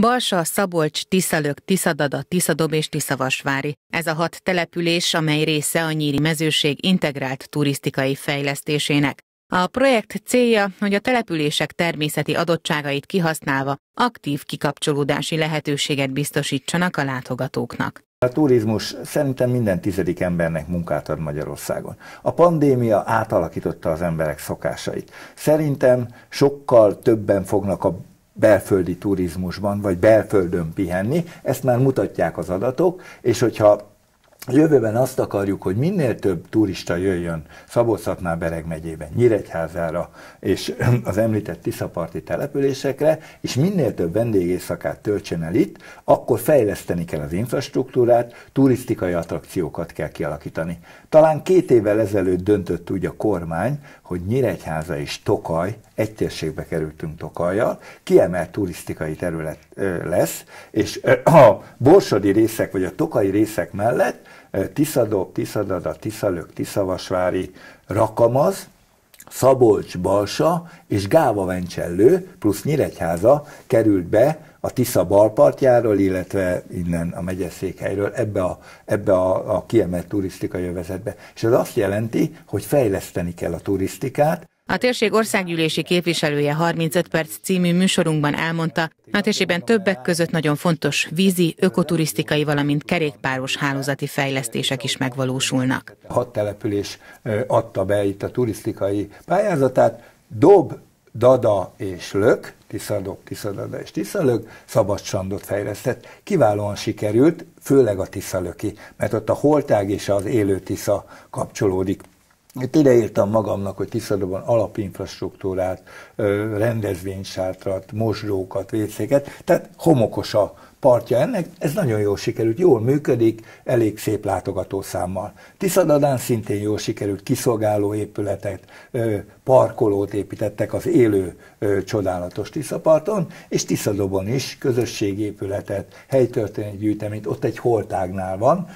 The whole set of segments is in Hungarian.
Balsa, Szabolcs, Tiszalök, Tiszadada, Tiszadob és Tiszavasvári. Ez a hat település, amely része a Nyíri mezőség integrált turisztikai fejlesztésének. A projekt célja, hogy a települések természeti adottságait kihasználva aktív kikapcsolódási lehetőséget biztosítsanak a látogatóknak. A turizmus szerintem minden tizedik embernek munkát ad Magyarországon. A pandémia átalakította az emberek szokásait. Szerintem sokkal többen fognak a belföldi turizmusban, vagy belföldön pihenni, ezt már mutatják az adatok, és hogyha a jövőben azt akarjuk, hogy minél több turista jöjjön szabolcs bereg megyében, Nyíregyházára és az említett Tiszaparti településekre, és minél több vendégészakát töltsön el itt, akkor fejleszteni kell az infrastruktúrát, turisztikai attrakciókat kell kialakítani. Talán két évvel ezelőtt döntött úgy a kormány, hogy Nyíregyháza és Tokaj, egy térségbe kerültünk Tokajjal, kiemelt turisztikai terület lesz, és a borsodi részek vagy a tokai részek mellett Tiszadob, Tiszadada, Tiszalök, Tiszavasvári, Rakamaz, Szabolcs Balsa és Gáva Vencsellő plusz Nyíregyháza került be a Tisza balpartjáról, illetve innen a megyeszékhelyről ebbe a, ebbe a, a kiemelt turisztikai övezetbe. És ez azt jelenti, hogy fejleszteni kell a turisztikát, a térség országgyűlési képviselője 35 perc című műsorunkban elmondta, a térségben többek között nagyon fontos vízi, ökoturisztikai, valamint kerékpáros hálózati fejlesztések is megvalósulnak. Hat település adta be itt a turisztikai pályázatát, Dob, Dada és Lök, Tiszadok, Tiszadada és Tiszalök, szabad sandot fejlesztett. Kiválóan sikerült, főleg a Tiszalöki, mert ott a holtág és az élő Tisza kapcsolódik itt ideírtam magamnak, hogy Tiszadóban alapinfrastruktúrát, rendezvénysátrat, mosdókat, vécéket, tehát homokos a partja ennek, ez nagyon jól sikerült, jól működik, elég szép látogatószámmal. Tiszadadán szintén jól sikerült, kiszolgáló épületet, parkolót építettek az élő csodálatos Tiszaparton, és Tiszadobon is közösségépületet, helytörténeti gyűjteményt, ott egy holtágnál van,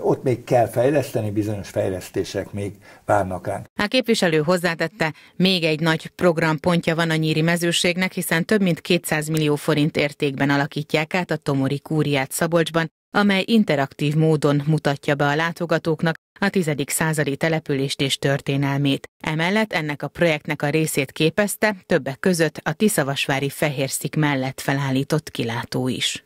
ott még kell fejleszteni, bizonyos fejlesztések még várnak ránk. A képviselő hozzátette, még egy nagy programpontja van a nyíri mezőségnek, hiszen több mint 200 millió forint értékben alakítják át a Tomori kúriát Szabolcsban, amely interaktív módon mutatja be a látogatóknak a 10. századi települést és történelmét. Emellett ennek a projektnek a részét képezte többek között a Tiszavasvári Fehérszik mellett felállított kilátó is.